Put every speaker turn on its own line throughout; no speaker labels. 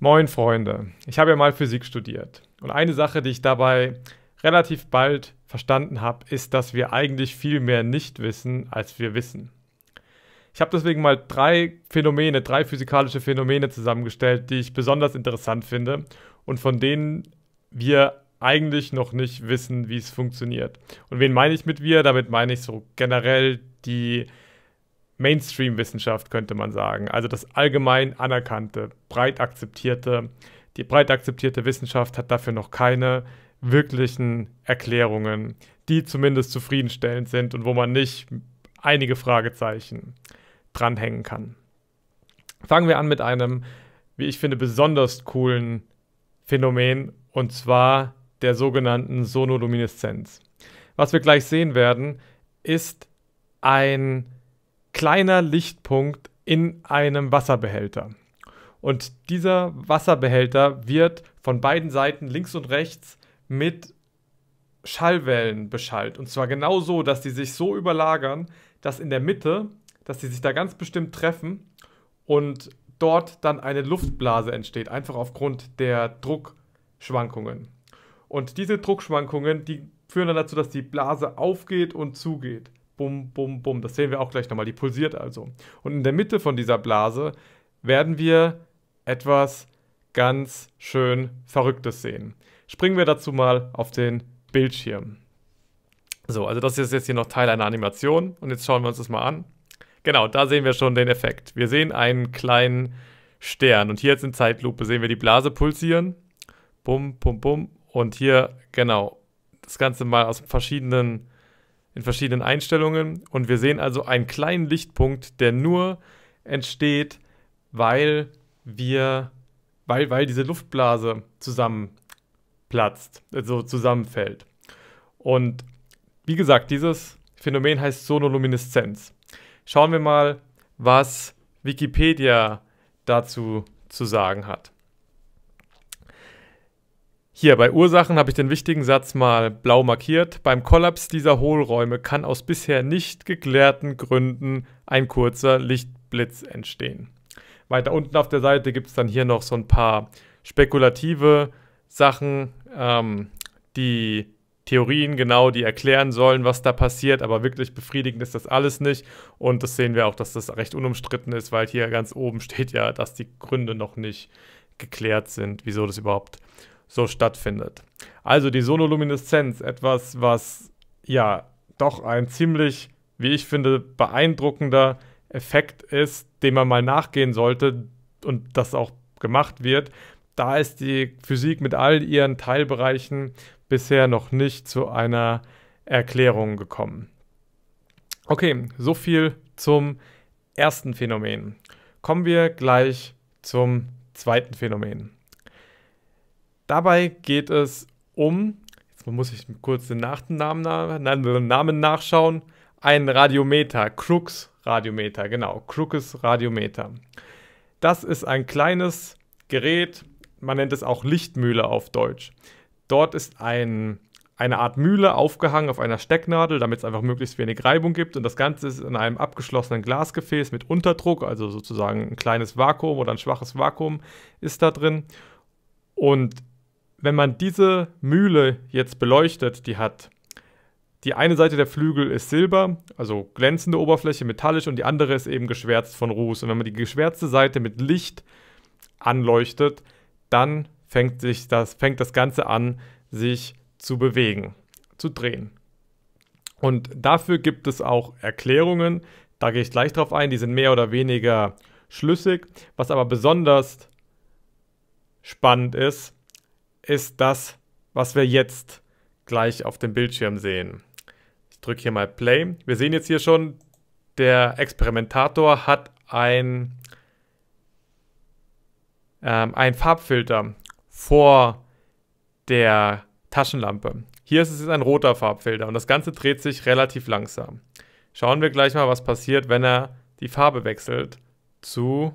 Moin Freunde, ich habe ja mal Physik studiert und eine Sache, die ich dabei relativ bald verstanden habe, ist, dass wir eigentlich viel mehr nicht wissen, als wir wissen. Ich habe deswegen mal drei Phänomene, drei physikalische Phänomene zusammengestellt, die ich besonders interessant finde und von denen wir eigentlich noch nicht wissen, wie es funktioniert. Und wen meine ich mit wir? Damit meine ich so generell die Mainstream-Wissenschaft, könnte man sagen. Also das allgemein anerkannte, breit akzeptierte. Die breit akzeptierte Wissenschaft hat dafür noch keine wirklichen Erklärungen, die zumindest zufriedenstellend sind und wo man nicht einige Fragezeichen dranhängen kann. Fangen wir an mit einem, wie ich finde, besonders coolen Phänomen und zwar der sogenannten Sonolumineszenz. Was wir gleich sehen werden, ist ein kleiner Lichtpunkt in einem Wasserbehälter. Und dieser Wasserbehälter wird von beiden Seiten links und rechts mit Schallwellen beschallt. Und zwar genau so, dass die sich so überlagern, dass in der Mitte, dass sie sich da ganz bestimmt treffen und dort dann eine Luftblase entsteht, einfach aufgrund der Druckschwankungen. Und diese Druckschwankungen, die führen dann dazu, dass die Blase aufgeht und zugeht bum, bum, bum. Das sehen wir auch gleich nochmal. Die pulsiert also. Und in der Mitte von dieser Blase werden wir etwas ganz schön Verrücktes sehen. Springen wir dazu mal auf den Bildschirm. So, also das ist jetzt hier noch Teil einer Animation und jetzt schauen wir uns das mal an. Genau, da sehen wir schon den Effekt. Wir sehen einen kleinen Stern und hier jetzt in Zeitlupe sehen wir die Blase pulsieren. Bum, bum, bum. Und hier, genau, das Ganze mal aus verschiedenen in verschiedenen Einstellungen. Und wir sehen also einen kleinen Lichtpunkt, der nur entsteht, weil wir, weil, weil diese Luftblase zusammenplatzt, also zusammenfällt. Und wie gesagt, dieses Phänomen heißt Sonolumineszenz. Schauen wir mal, was Wikipedia dazu zu sagen hat. Hier bei Ursachen habe ich den wichtigen Satz mal blau markiert. Beim Kollaps dieser Hohlräume kann aus bisher nicht geklärten Gründen ein kurzer Lichtblitz entstehen. Weiter unten auf der Seite gibt es dann hier noch so ein paar spekulative Sachen, ähm, die Theorien genau, die erklären sollen, was da passiert, aber wirklich befriedigend ist das alles nicht. Und das sehen wir auch, dass das recht unumstritten ist, weil hier ganz oben steht ja, dass die Gründe noch nicht geklärt sind, wieso das überhaupt so stattfindet. Also die Sonolumineszenz, etwas, was ja doch ein ziemlich, wie ich finde, beeindruckender Effekt ist, dem man mal nachgehen sollte und das auch gemacht wird. Da ist die Physik mit all ihren Teilbereichen bisher noch nicht zu einer Erklärung gekommen. Okay, so viel zum ersten Phänomen. Kommen wir gleich zum zweiten Phänomen. Dabei geht es um, jetzt muss ich kurz den Namen, Namen nachschauen, ein Radiometer, Crux Radiometer, genau, Crux Radiometer. Das ist ein kleines Gerät, man nennt es auch Lichtmühle auf Deutsch. Dort ist ein, eine Art Mühle aufgehangen auf einer Stecknadel, damit es einfach möglichst wenig Reibung gibt. Und das Ganze ist in einem abgeschlossenen Glasgefäß mit Unterdruck, also sozusagen ein kleines Vakuum oder ein schwaches Vakuum ist da drin. Und wenn man diese Mühle jetzt beleuchtet, die hat die eine Seite der Flügel ist Silber, also glänzende Oberfläche, metallisch, und die andere ist eben geschwärzt von Ruß. Und wenn man die geschwärzte Seite mit Licht anleuchtet, dann fängt, sich das, fängt das Ganze an, sich zu bewegen, zu drehen. Und dafür gibt es auch Erklärungen, da gehe ich gleich drauf ein, die sind mehr oder weniger schlüssig. Was aber besonders spannend ist, ist das, was wir jetzt gleich auf dem Bildschirm sehen. Ich drücke hier mal Play. Wir sehen jetzt hier schon, der Experimentator hat ein, ähm, ein Farbfilter vor der Taschenlampe. Hier ist es jetzt ein roter Farbfilter und das Ganze dreht sich relativ langsam. Schauen wir gleich mal, was passiert, wenn er die Farbe wechselt zu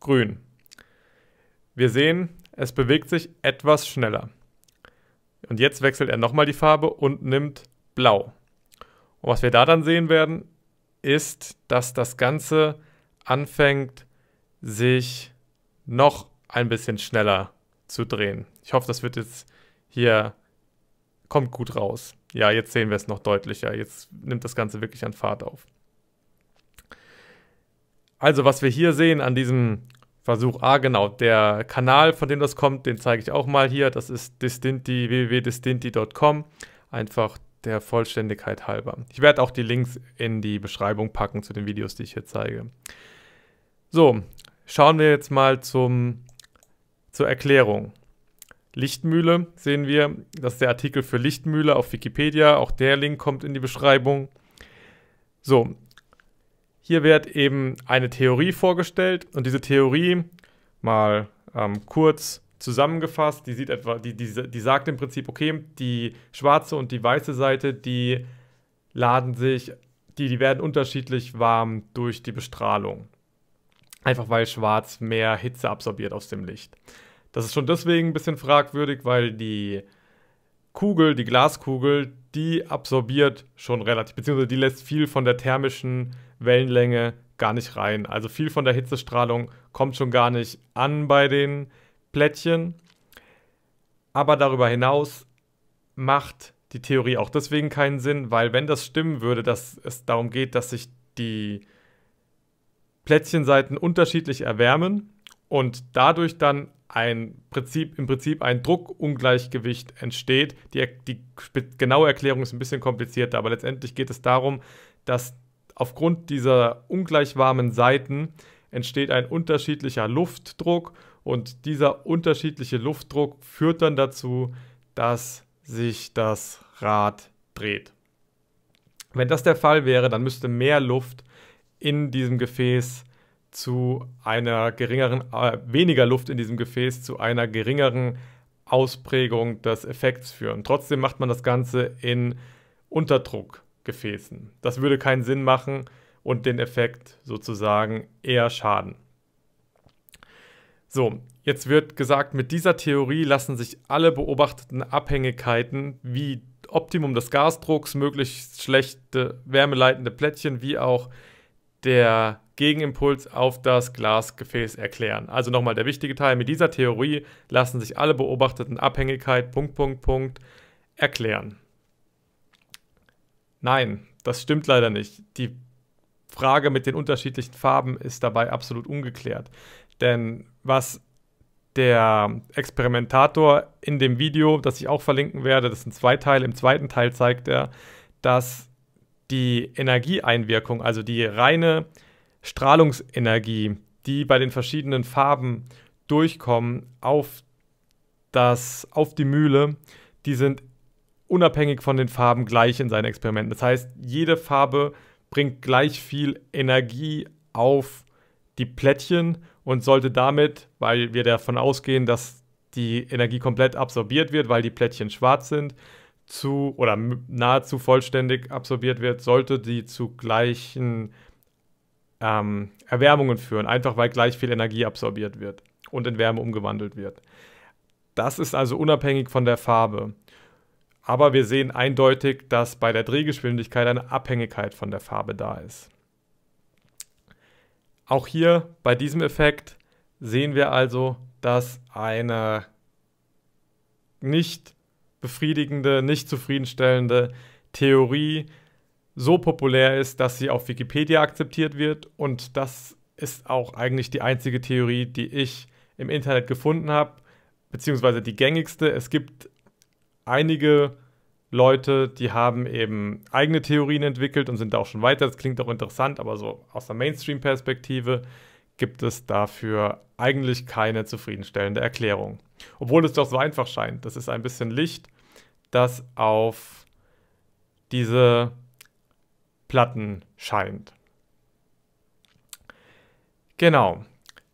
grün. Wir sehen, es bewegt sich etwas schneller. Und jetzt wechselt er nochmal die Farbe und nimmt Blau. Und was wir da dann sehen werden, ist, dass das Ganze anfängt, sich noch ein bisschen schneller zu drehen. Ich hoffe, das wird jetzt hier, kommt gut raus. Ja, jetzt sehen wir es noch deutlicher. Jetzt nimmt das Ganze wirklich an Fahrt auf. Also was wir hier sehen an diesem Versuch A, genau. Der Kanal, von dem das kommt, den zeige ich auch mal hier. Das ist distinti, www.distinti.com. Einfach der Vollständigkeit halber. Ich werde auch die Links in die Beschreibung packen zu den Videos, die ich hier zeige. So, schauen wir jetzt mal zum, zur Erklärung. Lichtmühle sehen wir, das ist der Artikel für Lichtmühle auf Wikipedia, auch der Link kommt in die Beschreibung. So, hier wird eben eine Theorie vorgestellt und diese Theorie mal ähm, kurz zusammengefasst, die, sieht etwa, die, die, die sagt im Prinzip, okay, die schwarze und die weiße Seite, die laden sich, die, die werden unterschiedlich warm durch die Bestrahlung. Einfach weil schwarz mehr Hitze absorbiert aus dem Licht. Das ist schon deswegen ein bisschen fragwürdig, weil die Kugel, die Glaskugel, die absorbiert schon relativ, beziehungsweise die lässt viel von der thermischen Wellenlänge gar nicht rein. Also viel von der Hitzestrahlung kommt schon gar nicht an bei den Plättchen. Aber darüber hinaus macht die Theorie auch deswegen keinen Sinn, weil wenn das stimmen würde, dass es darum geht, dass sich die Plättchenseiten unterschiedlich erwärmen und dadurch dann ein Prinzip, im Prinzip ein Druckungleichgewicht entsteht. Die, die genaue Erklärung ist ein bisschen komplizierter, aber letztendlich geht es darum, dass aufgrund dieser ungleich warmen Seiten entsteht ein unterschiedlicher Luftdruck und dieser unterschiedliche Luftdruck führt dann dazu, dass sich das Rad dreht. Wenn das der Fall wäre, dann müsste mehr Luft in diesem Gefäß zu einer geringeren, äh, weniger Luft in diesem Gefäß zu einer geringeren Ausprägung des Effekts führen. Trotzdem macht man das Ganze in Unterdruckgefäßen. Das würde keinen Sinn machen und den Effekt sozusagen eher schaden. So, jetzt wird gesagt, mit dieser Theorie lassen sich alle beobachteten Abhängigkeiten wie Optimum des Gasdrucks, möglichst schlechte wärmeleitende Plättchen, wie auch der Gegenimpuls auf das Glasgefäß erklären. Also nochmal der wichtige Teil, mit dieser Theorie lassen sich alle beobachteten Abhängigkeiten Punkt, Punkt, Punkt erklären. Nein, das stimmt leider nicht. Die Frage mit den unterschiedlichen Farben ist dabei absolut ungeklärt. Denn was der Experimentator in dem Video, das ich auch verlinken werde, das sind zwei Teile, im zweiten Teil zeigt er, dass die Energieeinwirkung, also die reine Strahlungsenergie, die bei den verschiedenen Farben durchkommen auf, das, auf die Mühle, die sind unabhängig von den Farben gleich in seinen Experimenten. Das heißt, jede Farbe bringt gleich viel Energie auf die Plättchen und sollte damit, weil wir davon ausgehen, dass die Energie komplett absorbiert wird, weil die Plättchen schwarz sind, zu oder nahezu vollständig absorbiert wird, sollte die zu gleichen ähm, Erwärmungen führen, einfach weil gleich viel Energie absorbiert wird und in Wärme umgewandelt wird. Das ist also unabhängig von der Farbe. Aber wir sehen eindeutig, dass bei der Drehgeschwindigkeit eine Abhängigkeit von der Farbe da ist. Auch hier bei diesem Effekt sehen wir also, dass eine nicht befriedigende, nicht zufriedenstellende Theorie so populär ist, dass sie auf Wikipedia akzeptiert wird. Und das ist auch eigentlich die einzige Theorie, die ich im Internet gefunden habe, beziehungsweise die gängigste. Es gibt einige Leute, die haben eben eigene Theorien entwickelt und sind da auch schon weiter. Das klingt auch interessant, aber so aus der Mainstream-Perspektive gibt es dafür eigentlich keine zufriedenstellende Erklärung. Obwohl es doch so einfach scheint. Das ist ein bisschen Licht, das auf diese Platten scheint. Genau,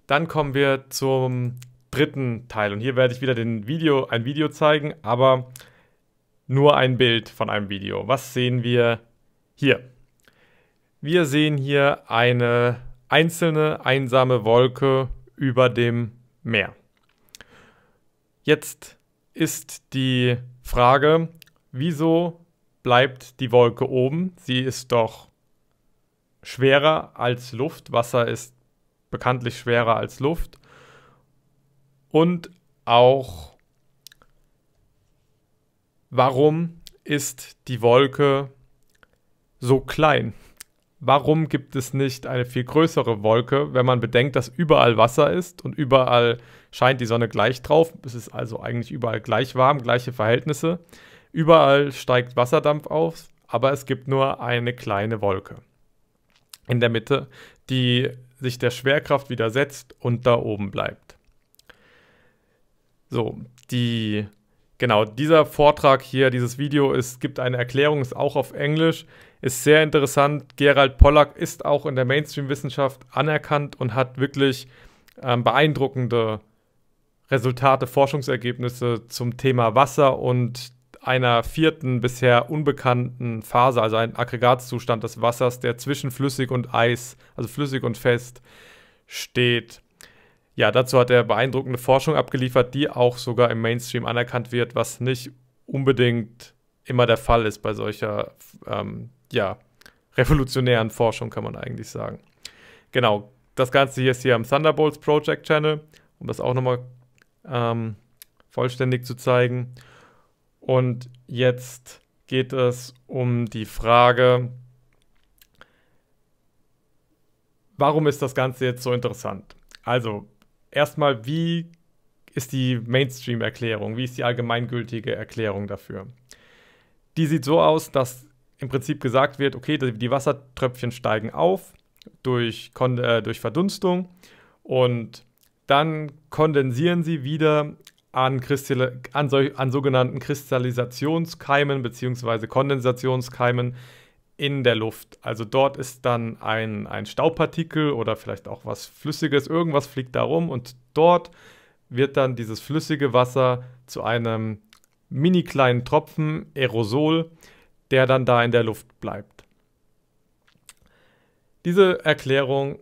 dann kommen wir zum dritten Teil. Und hier werde ich wieder Video, ein Video zeigen, aber nur ein Bild von einem Video. Was sehen wir hier? Wir sehen hier eine einzelne einsame Wolke über dem Meer. Jetzt ist die Frage, wieso bleibt die Wolke oben. Sie ist doch schwerer als Luft. Wasser ist bekanntlich schwerer als Luft. Und auch, warum ist die Wolke so klein? Warum gibt es nicht eine viel größere Wolke, wenn man bedenkt, dass überall Wasser ist und überall scheint die Sonne gleich drauf? Es ist also eigentlich überall gleich warm, gleiche Verhältnisse. Überall steigt Wasserdampf auf, aber es gibt nur eine kleine Wolke in der Mitte, die sich der Schwerkraft widersetzt und da oben bleibt. So, die genau, dieser Vortrag hier, dieses Video, es gibt eine Erklärung, ist auch auf Englisch, ist sehr interessant. Gerald Pollack ist auch in der Mainstream-Wissenschaft anerkannt und hat wirklich ähm, beeindruckende Resultate, Forschungsergebnisse zum Thema Wasser und einer vierten bisher unbekannten Phase, also ein Aggregatzustand des Wassers, der zwischen flüssig und Eis, also flüssig und fest, steht. Ja, dazu hat er beeindruckende Forschung abgeliefert, die auch sogar im Mainstream anerkannt wird, was nicht unbedingt immer der Fall ist bei solcher ähm, ja, revolutionären Forschung, kann man eigentlich sagen. Genau, das Ganze hier ist hier am Thunderbolts Project Channel, um das auch nochmal ähm, vollständig zu zeigen. Und jetzt geht es um die Frage, warum ist das Ganze jetzt so interessant? Also, erstmal, wie ist die Mainstream-Erklärung? Wie ist die allgemeingültige Erklärung dafür? Die sieht so aus, dass im Prinzip gesagt wird, okay, die Wassertröpfchen steigen auf durch, äh, durch Verdunstung und dann kondensieren sie wieder an, an, so, an sogenannten Kristallisationskeimen bzw. Kondensationskeimen in der Luft. Also dort ist dann ein, ein Staubpartikel oder vielleicht auch was Flüssiges, irgendwas fliegt da rum und dort wird dann dieses flüssige Wasser zu einem mini kleinen Tropfen Aerosol, der dann da in der Luft bleibt. Diese Erklärung,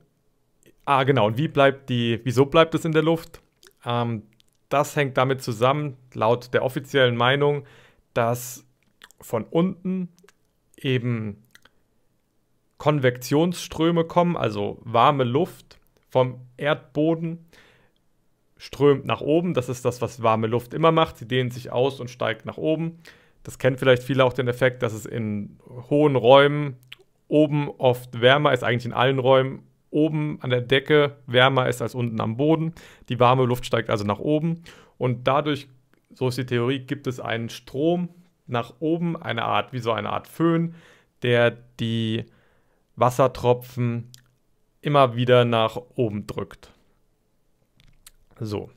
ah genau, und wie bleibt die, wieso bleibt es in der Luft? Ähm, das hängt damit zusammen, laut der offiziellen Meinung, dass von unten eben Konvektionsströme kommen, also warme Luft vom Erdboden strömt nach oben. Das ist das, was warme Luft immer macht. Sie dehnt sich aus und steigt nach oben. Das kennen vielleicht viele auch den Effekt, dass es in hohen Räumen oben oft wärmer ist, eigentlich in allen Räumen oben an der Decke wärmer ist als unten am Boden. Die warme Luft steigt also nach oben und dadurch, so ist die Theorie, gibt es einen Strom nach oben, eine Art, wie so eine Art Föhn, der die Wassertropfen immer wieder nach oben drückt. So.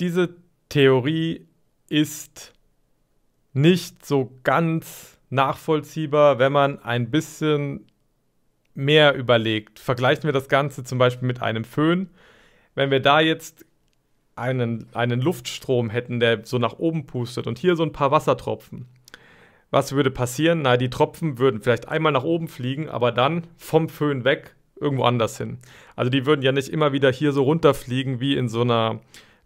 Diese Theorie ist nicht so ganz nachvollziehbar, wenn man ein bisschen mehr überlegt. Vergleichen wir das Ganze zum Beispiel mit einem Föhn. Wenn wir da jetzt einen, einen Luftstrom hätten, der so nach oben pustet und hier so ein paar Wassertropfen. Was würde passieren? Na, die Tropfen würden vielleicht einmal nach oben fliegen, aber dann vom Föhn weg irgendwo anders hin. Also die würden ja nicht immer wieder hier so runterfliegen wie in so einer,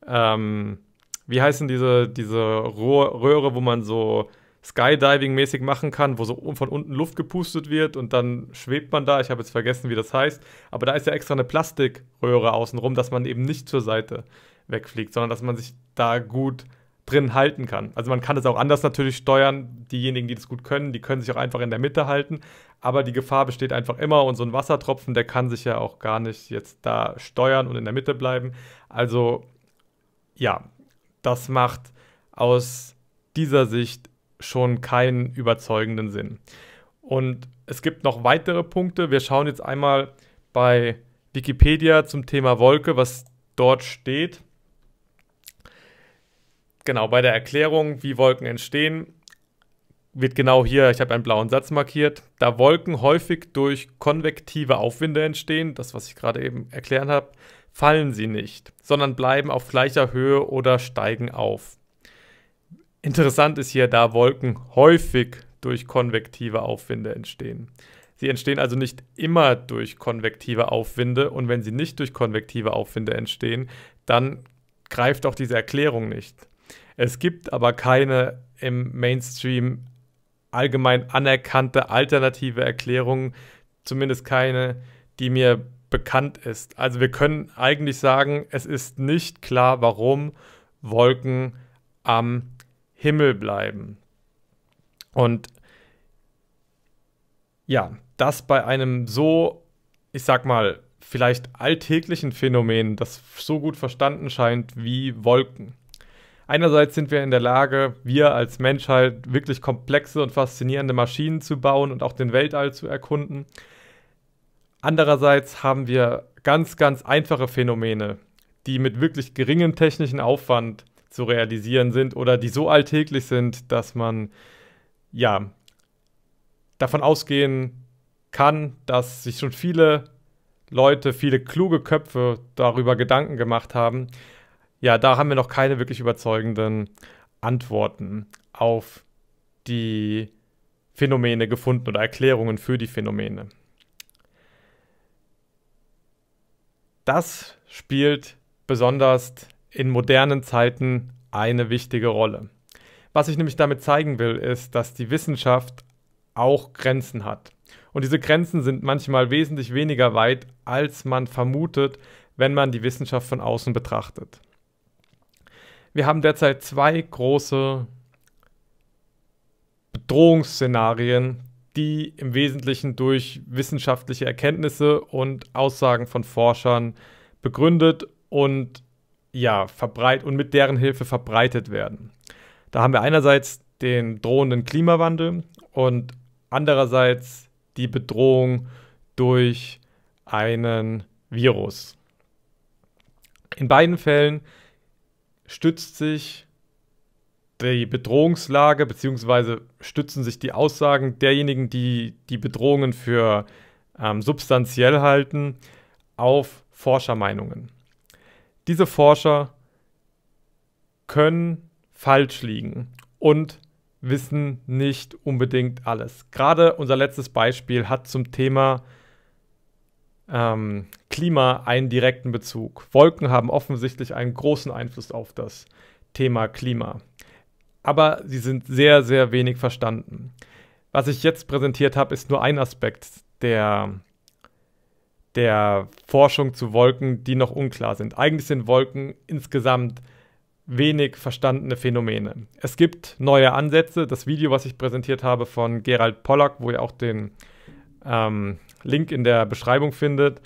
ähm, wie heißen diese, diese Rohr Röhre, wo man so Skydiving-mäßig machen kann, wo so von unten Luft gepustet wird und dann schwebt man da. Ich habe jetzt vergessen, wie das heißt. Aber da ist ja extra eine Plastikröhre außenrum, dass man eben nicht zur Seite wegfliegt, sondern dass man sich da gut drin halten kann. Also man kann es auch anders natürlich steuern. Diejenigen, die das gut können, die können sich auch einfach in der Mitte halten. Aber die Gefahr besteht einfach immer und so ein Wassertropfen, der kann sich ja auch gar nicht jetzt da steuern und in der Mitte bleiben. Also ja, das macht aus dieser Sicht schon keinen überzeugenden Sinn. Und es gibt noch weitere Punkte. Wir schauen jetzt einmal bei Wikipedia zum Thema Wolke, was dort steht. Genau, bei der Erklärung, wie Wolken entstehen, wird genau hier, ich habe einen blauen Satz markiert, da Wolken häufig durch konvektive Aufwinde entstehen, das was ich gerade eben erklärt habe, fallen sie nicht, sondern bleiben auf gleicher Höhe oder steigen auf. Interessant ist hier, da Wolken häufig durch konvektive Aufwinde entstehen. Sie entstehen also nicht immer durch konvektive Aufwinde und wenn sie nicht durch konvektive Aufwinde entstehen, dann greift auch diese Erklärung nicht. Es gibt aber keine im Mainstream allgemein anerkannte alternative Erklärung, zumindest keine, die mir bekannt ist. Also wir können eigentlich sagen, es ist nicht klar, warum Wolken am Himmel bleiben. Und ja, das bei einem so, ich sag mal, vielleicht alltäglichen Phänomen, das so gut verstanden scheint wie Wolken. Einerseits sind wir in der Lage, wir als Menschheit wirklich komplexe und faszinierende Maschinen zu bauen und auch den Weltall zu erkunden. Andererseits haben wir ganz, ganz einfache Phänomene, die mit wirklich geringem technischen Aufwand zu realisieren sind oder die so alltäglich sind, dass man ja davon ausgehen kann, dass sich schon viele Leute, viele kluge Köpfe darüber Gedanken gemacht haben. Ja, da haben wir noch keine wirklich überzeugenden Antworten auf die Phänomene gefunden oder Erklärungen für die Phänomene. Das spielt besonders in modernen Zeiten eine wichtige Rolle. Was ich nämlich damit zeigen will, ist, dass die Wissenschaft auch Grenzen hat. Und diese Grenzen sind manchmal wesentlich weniger weit, als man vermutet, wenn man die Wissenschaft von außen betrachtet. Wir haben derzeit zwei große Bedrohungsszenarien, die im Wesentlichen durch wissenschaftliche Erkenntnisse und Aussagen von Forschern begründet und ja, verbreit und mit deren Hilfe verbreitet werden. Da haben wir einerseits den drohenden Klimawandel und andererseits die Bedrohung durch einen Virus. In beiden Fällen stützt sich die Bedrohungslage bzw. stützen sich die Aussagen derjenigen, die die Bedrohungen für ähm, substanziell halten, auf Forschermeinungen diese Forscher können falsch liegen und wissen nicht unbedingt alles. Gerade unser letztes Beispiel hat zum Thema ähm, Klima einen direkten Bezug. Wolken haben offensichtlich einen großen Einfluss auf das Thema Klima. Aber sie sind sehr, sehr wenig verstanden. Was ich jetzt präsentiert habe, ist nur ein Aspekt der der Forschung zu Wolken, die noch unklar sind. Eigentlich sind Wolken insgesamt wenig verstandene Phänomene. Es gibt neue Ansätze. Das Video, was ich präsentiert habe von Gerald Pollack, wo ihr auch den ähm, Link in der Beschreibung findet,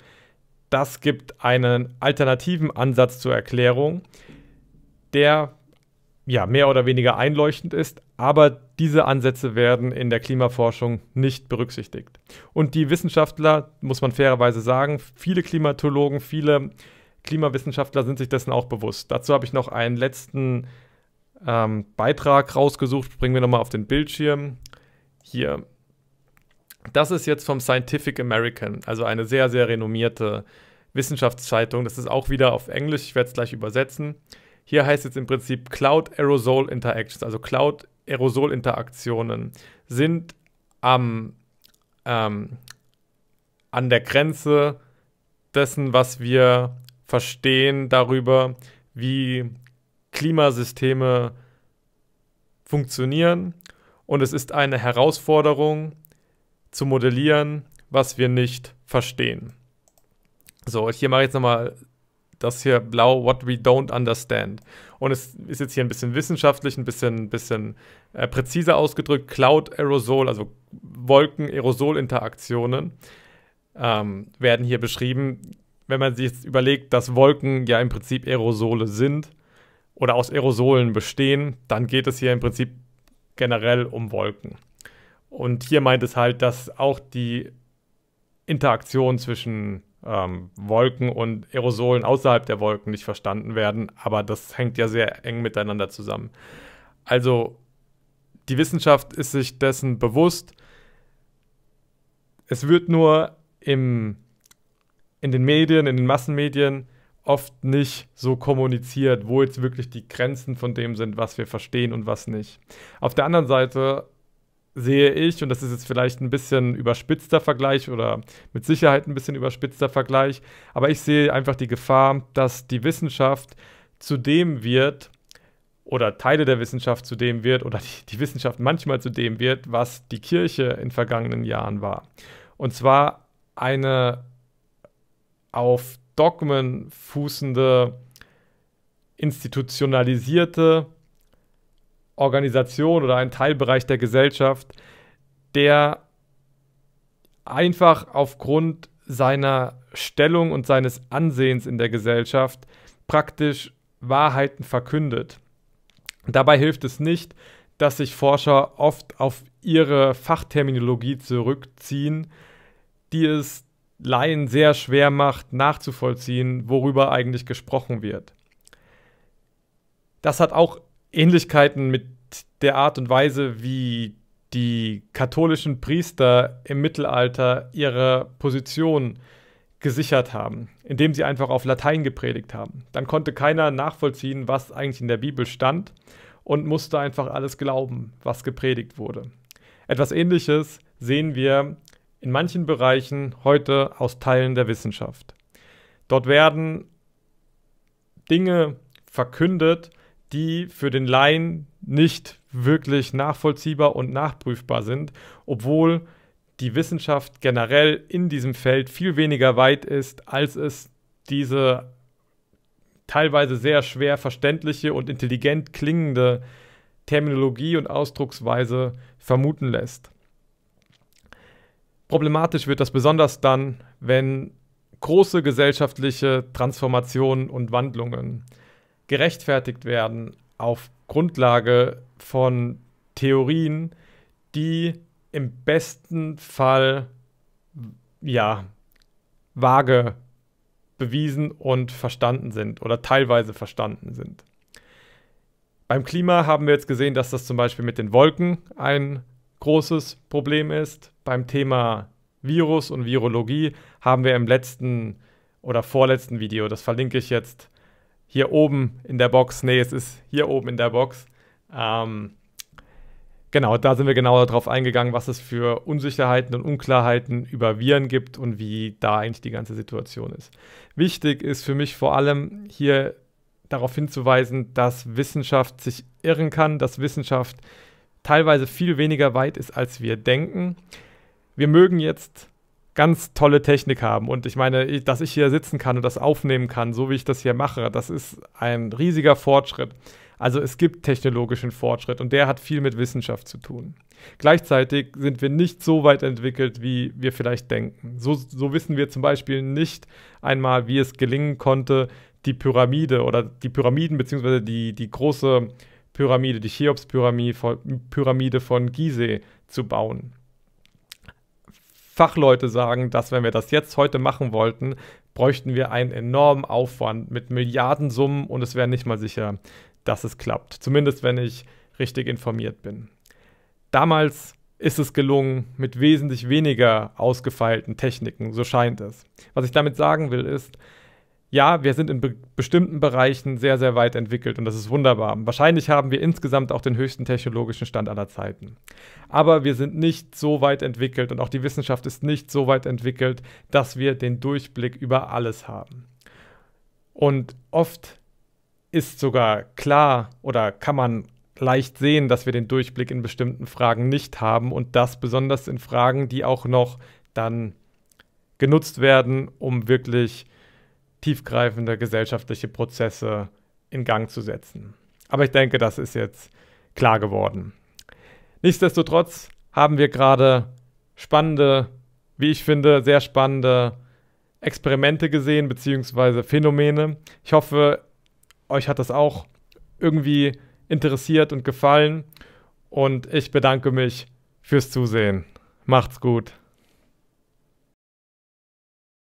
das gibt einen alternativen Ansatz zur Erklärung, der ja mehr oder weniger einleuchtend ist, aber diese Ansätze werden in der Klimaforschung nicht berücksichtigt. Und die Wissenschaftler, muss man fairerweise sagen, viele Klimatologen, viele Klimawissenschaftler sind sich dessen auch bewusst. Dazu habe ich noch einen letzten ähm, Beitrag rausgesucht. Bringen wir nochmal auf den Bildschirm. Hier. Das ist jetzt vom Scientific American, also eine sehr, sehr renommierte Wissenschaftszeitung. Das ist auch wieder auf Englisch. Ich werde es gleich übersetzen. Hier heißt es im Prinzip Cloud Aerosol Interactions, also Cloud Aerosolinteraktionen sind am, ähm, an der Grenze dessen, was wir verstehen darüber, wie Klimasysteme funktionieren. Und es ist eine Herausforderung zu modellieren, was wir nicht verstehen. So, hier mache ich jetzt nochmal das hier blau, what we don't understand. Und es ist jetzt hier ein bisschen wissenschaftlich, ein bisschen, bisschen äh, präziser ausgedrückt, Cloud-Aerosol, also Wolken-Aerosol-Interaktionen ähm, werden hier beschrieben. Wenn man sich jetzt überlegt, dass Wolken ja im Prinzip Aerosole sind oder aus Aerosolen bestehen, dann geht es hier im Prinzip generell um Wolken. Und hier meint es halt, dass auch die Interaktion zwischen ähm, Wolken und Aerosolen außerhalb der Wolken nicht verstanden werden, aber das hängt ja sehr eng miteinander zusammen. Also die Wissenschaft ist sich dessen bewusst. Es wird nur im, in den Medien, in den Massenmedien oft nicht so kommuniziert, wo jetzt wirklich die Grenzen von dem sind, was wir verstehen und was nicht. Auf der anderen Seite sehe ich, und das ist jetzt vielleicht ein bisschen überspitzter Vergleich oder mit Sicherheit ein bisschen überspitzter Vergleich, aber ich sehe einfach die Gefahr, dass die Wissenschaft zu dem wird, oder Teile der Wissenschaft zu dem wird, oder die, die Wissenschaft manchmal zu dem wird, was die Kirche in vergangenen Jahren war. Und zwar eine auf Dogmen fußende, institutionalisierte Organisation oder ein Teilbereich der Gesellschaft, der einfach aufgrund seiner Stellung und seines Ansehens in der Gesellschaft praktisch Wahrheiten verkündet. Dabei hilft es nicht, dass sich Forscher oft auf ihre Fachterminologie zurückziehen, die es Laien sehr schwer macht, nachzuvollziehen, worüber eigentlich gesprochen wird. Das hat auch Ähnlichkeiten mit der Art und Weise, wie die katholischen Priester im Mittelalter ihre Position gesichert haben, indem sie einfach auf Latein gepredigt haben. Dann konnte keiner nachvollziehen, was eigentlich in der Bibel stand und musste einfach alles glauben, was gepredigt wurde. Etwas Ähnliches sehen wir in manchen Bereichen heute aus Teilen der Wissenschaft. Dort werden Dinge verkündet, die für den Laien nicht wirklich nachvollziehbar und nachprüfbar sind, obwohl die Wissenschaft generell in diesem Feld viel weniger weit ist, als es diese teilweise sehr schwer verständliche und intelligent klingende Terminologie und Ausdrucksweise vermuten lässt. Problematisch wird das besonders dann, wenn große gesellschaftliche Transformationen und Wandlungen gerechtfertigt werden auf Grundlage von Theorien, die im besten Fall ja vage bewiesen und verstanden sind oder teilweise verstanden sind. Beim Klima haben wir jetzt gesehen, dass das zum Beispiel mit den Wolken ein großes Problem ist. Beim Thema Virus und Virologie haben wir im letzten oder vorletzten Video, das verlinke ich jetzt, hier oben in der Box. Nee, es ist hier oben in der Box. Ähm, genau, da sind wir genau darauf eingegangen, was es für Unsicherheiten und Unklarheiten über Viren gibt und wie da eigentlich die ganze Situation ist. Wichtig ist für mich vor allem hier darauf hinzuweisen, dass Wissenschaft sich irren kann, dass Wissenschaft teilweise viel weniger weit ist, als wir denken. Wir mögen jetzt ganz tolle Technik haben. Und ich meine, dass ich hier sitzen kann und das aufnehmen kann, so wie ich das hier mache, das ist ein riesiger Fortschritt. Also es gibt technologischen Fortschritt und der hat viel mit Wissenschaft zu tun. Gleichzeitig sind wir nicht so weit entwickelt, wie wir vielleicht denken. So, so wissen wir zum Beispiel nicht einmal, wie es gelingen konnte, die Pyramide oder die Pyramiden beziehungsweise die, die große Pyramide, die Cheops-Pyramide von, Gizeh zu bauen. Fachleute sagen, dass wenn wir das jetzt heute machen wollten, bräuchten wir einen enormen Aufwand mit Milliardensummen und es wäre nicht mal sicher, dass es klappt. Zumindest wenn ich richtig informiert bin. Damals ist es gelungen mit wesentlich weniger ausgefeilten Techniken, so scheint es. Was ich damit sagen will ist, ja, wir sind in be bestimmten Bereichen sehr, sehr weit entwickelt und das ist wunderbar. Wahrscheinlich haben wir insgesamt auch den höchsten technologischen Stand aller Zeiten. Aber wir sind nicht so weit entwickelt und auch die Wissenschaft ist nicht so weit entwickelt, dass wir den Durchblick über alles haben. Und oft ist sogar klar oder kann man leicht sehen, dass wir den Durchblick in bestimmten Fragen nicht haben und das besonders in Fragen, die auch noch dann genutzt werden, um wirklich tiefgreifende gesellschaftliche Prozesse in Gang zu setzen. Aber ich denke, das ist jetzt klar geworden. Nichtsdestotrotz haben wir gerade spannende, wie ich finde, sehr spannende Experimente gesehen, beziehungsweise Phänomene. Ich hoffe, euch hat das auch irgendwie interessiert und gefallen. Und ich bedanke mich fürs Zusehen. Macht's gut.